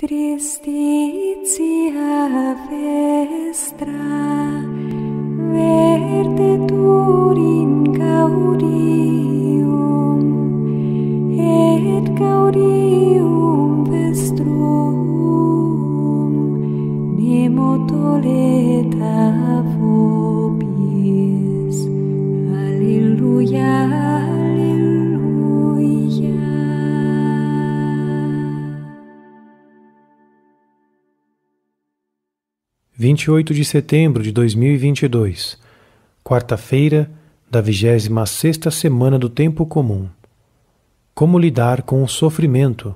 Tristitia vestra, verte tur in gaudium, et gaudium vestrum, nemo toleta vestra. 28 de setembro de 2022, quarta-feira da 26 semana do tempo comum. Como lidar com o sofrimento?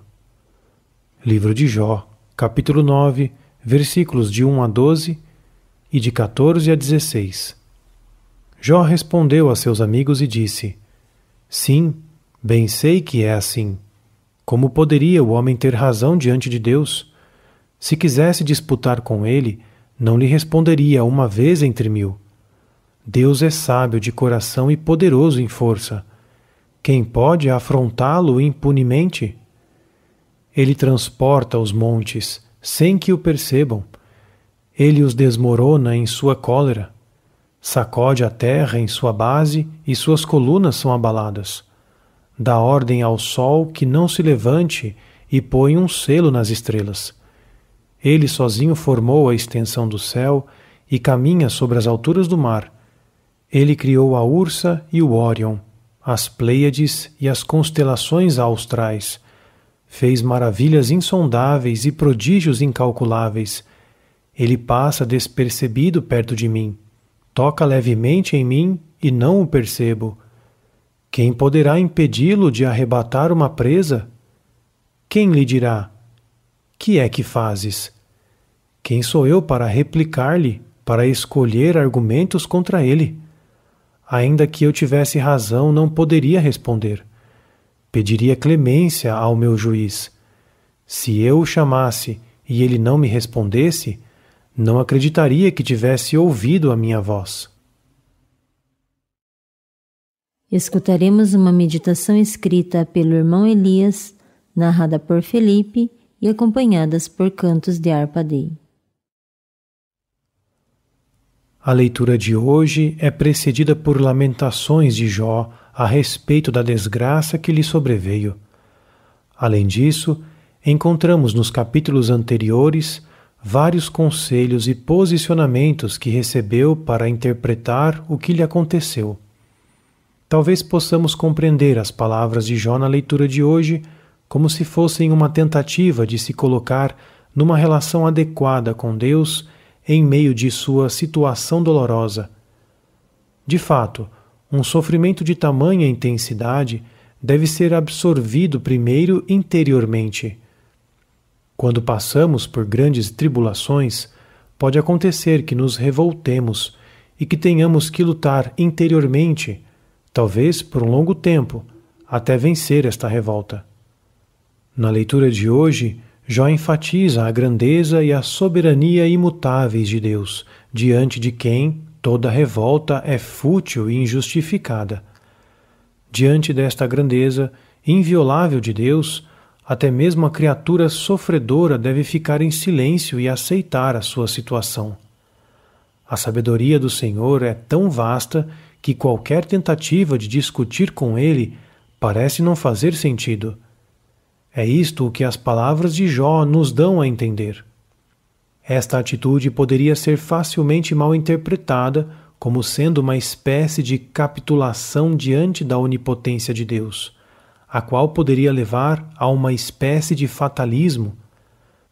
Livro de Jó, capítulo 9, versículos de 1 a 12 e de 14 a 16. Jó respondeu a seus amigos e disse: Sim, bem sei que é assim. Como poderia o homem ter razão diante de Deus? Se quisesse disputar com ele, não lhe responderia uma vez entre mil. Deus é sábio de coração e poderoso em força. Quem pode afrontá-lo impunemente? Ele transporta os montes sem que o percebam. Ele os desmorona em sua cólera. Sacode a terra em sua base e suas colunas são abaladas. Dá ordem ao sol que não se levante e põe um selo nas estrelas ele sozinho formou a extensão do céu e caminha sobre as alturas do mar. Ele criou a Ursa e o Órion, as Pleiades e as constelações austrais. Fez maravilhas insondáveis e prodígios incalculáveis. Ele passa despercebido perto de mim. Toca levemente em mim e não o percebo. Quem poderá impedi-lo de arrebatar uma presa? Quem lhe dirá: Que é que fazes? Quem sou eu para replicar-lhe, para escolher argumentos contra ele? Ainda que eu tivesse razão, não poderia responder. Pediria clemência ao meu juiz. Se eu o chamasse e ele não me respondesse, não acreditaria que tivesse ouvido a minha voz. Escutaremos uma meditação escrita pelo irmão Elias, narrada por Felipe e acompanhadas por cantos de Arpadei. A leitura de hoje é precedida por lamentações de Jó a respeito da desgraça que lhe sobreveio. Além disso, encontramos nos capítulos anteriores vários conselhos e posicionamentos que recebeu para interpretar o que lhe aconteceu. Talvez possamos compreender as palavras de Jó na leitura de hoje como se fossem uma tentativa de se colocar numa relação adequada com Deus em meio de sua situação dolorosa. De fato, um sofrimento de tamanha intensidade deve ser absorvido primeiro interiormente. Quando passamos por grandes tribulações, pode acontecer que nos revoltemos e que tenhamos que lutar interiormente, talvez por um longo tempo, até vencer esta revolta. Na leitura de hoje, Jó enfatiza a grandeza e a soberania imutáveis de Deus, diante de quem toda revolta é fútil e injustificada. Diante desta grandeza inviolável de Deus, até mesmo a criatura sofredora deve ficar em silêncio e aceitar a sua situação. A sabedoria do Senhor é tão vasta que qualquer tentativa de discutir com ele parece não fazer sentido. É isto o que as palavras de Jó nos dão a entender. Esta atitude poderia ser facilmente mal interpretada como sendo uma espécie de capitulação diante da onipotência de Deus, a qual poderia levar a uma espécie de fatalismo.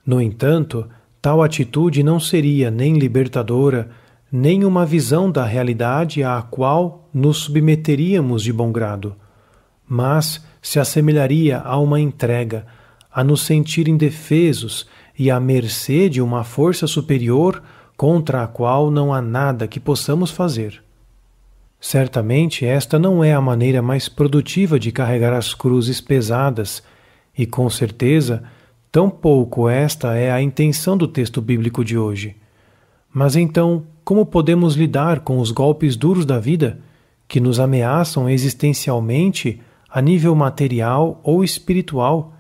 No entanto, tal atitude não seria nem libertadora, nem uma visão da realidade à qual nos submeteríamos de bom grado mas se assemelharia a uma entrega, a nos sentir indefesos e à mercê de uma força superior contra a qual não há nada que possamos fazer. Certamente esta não é a maneira mais produtiva de carregar as cruzes pesadas, e com certeza tampouco esta é a intenção do texto bíblico de hoje. Mas então, como podemos lidar com os golpes duros da vida que nos ameaçam existencialmente? a nível material ou espiritual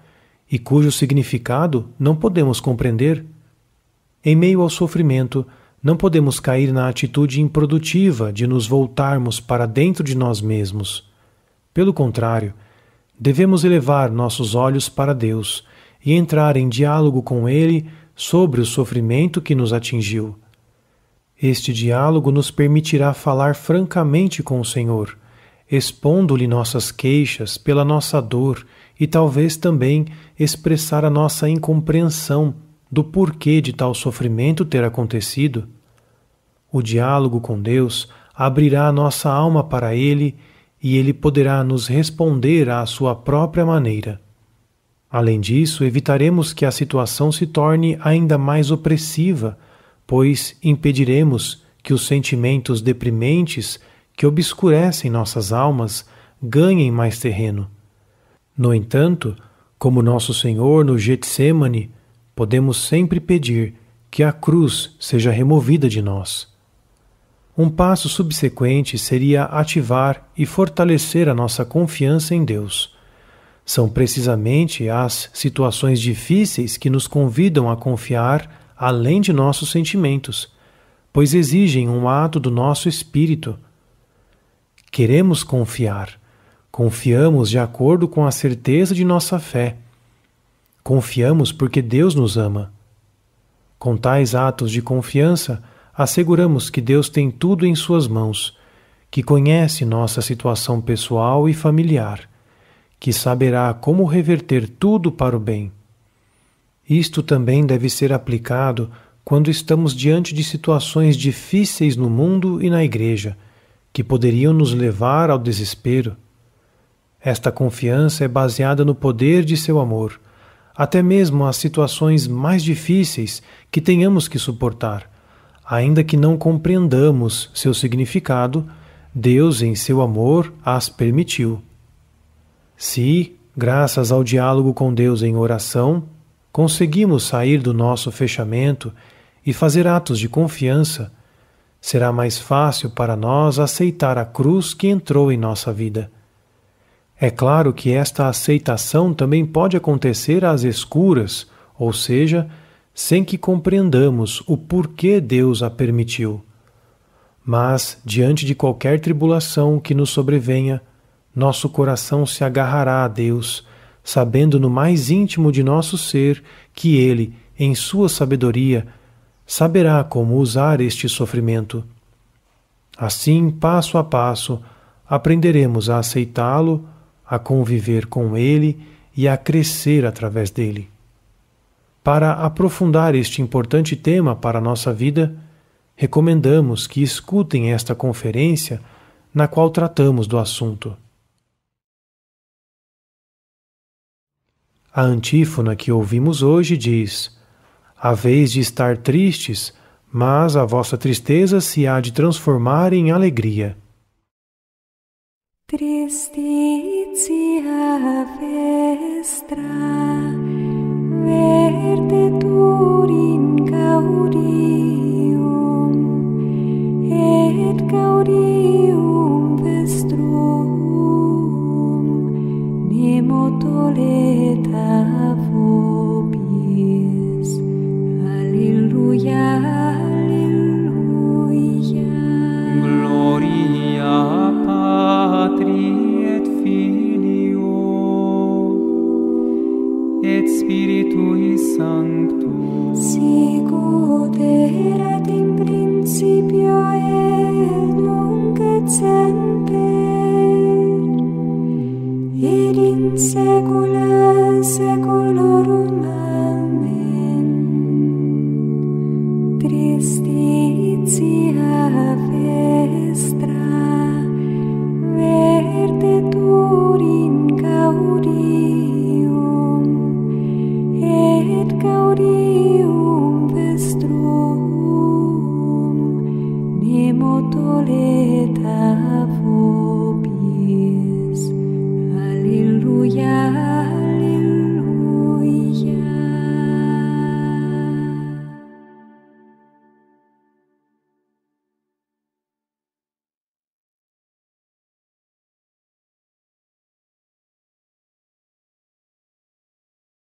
e cujo significado não podemos compreender. Em meio ao sofrimento, não podemos cair na atitude improdutiva de nos voltarmos para dentro de nós mesmos. Pelo contrário, devemos elevar nossos olhos para Deus e entrar em diálogo com Ele sobre o sofrimento que nos atingiu. Este diálogo nos permitirá falar francamente com o Senhor expondo-lhe nossas queixas pela nossa dor e talvez também expressar a nossa incompreensão do porquê de tal sofrimento ter acontecido. O diálogo com Deus abrirá a nossa alma para Ele e Ele poderá nos responder à sua própria maneira. Além disso, evitaremos que a situação se torne ainda mais opressiva, pois impediremos que os sentimentos deprimentes que obscurecem nossas almas ganhem mais terreno. No entanto, como nosso Senhor no Getsemane, podemos sempre pedir que a cruz seja removida de nós. Um passo subsequente seria ativar e fortalecer a nossa confiança em Deus. São precisamente as situações difíceis que nos convidam a confiar além de nossos sentimentos, pois exigem um ato do nosso espírito Queremos confiar. Confiamos de acordo com a certeza de nossa fé. Confiamos porque Deus nos ama. Com tais atos de confiança, asseguramos que Deus tem tudo em Suas mãos, que conhece nossa situação pessoal e familiar, que saberá como reverter tudo para o bem. Isto também deve ser aplicado quando estamos diante de situações difíceis no mundo e na Igreja que poderiam nos levar ao desespero. Esta confiança é baseada no poder de seu amor, até mesmo às situações mais difíceis que tenhamos que suportar. Ainda que não compreendamos seu significado, Deus, em seu amor, as permitiu. Se, graças ao diálogo com Deus em oração, conseguimos sair do nosso fechamento e fazer atos de confiança, será mais fácil para nós aceitar a cruz que entrou em nossa vida. É claro que esta aceitação também pode acontecer às escuras, ou seja, sem que compreendamos o porquê Deus a permitiu. Mas, diante de qualquer tribulação que nos sobrevenha, nosso coração se agarrará a Deus, sabendo no mais íntimo de nosso ser que Ele, em Sua sabedoria, saberá como usar este sofrimento. Assim, passo a passo, aprenderemos a aceitá-lo, a conviver com ele e a crescer através dele. Para aprofundar este importante tema para a nossa vida, recomendamos que escutem esta conferência na qual tratamos do assunto. A antífona que ouvimos hoje diz: a vez de estar tristes, mas a vossa tristeza se há de transformar em alegria. Tristitia vestra.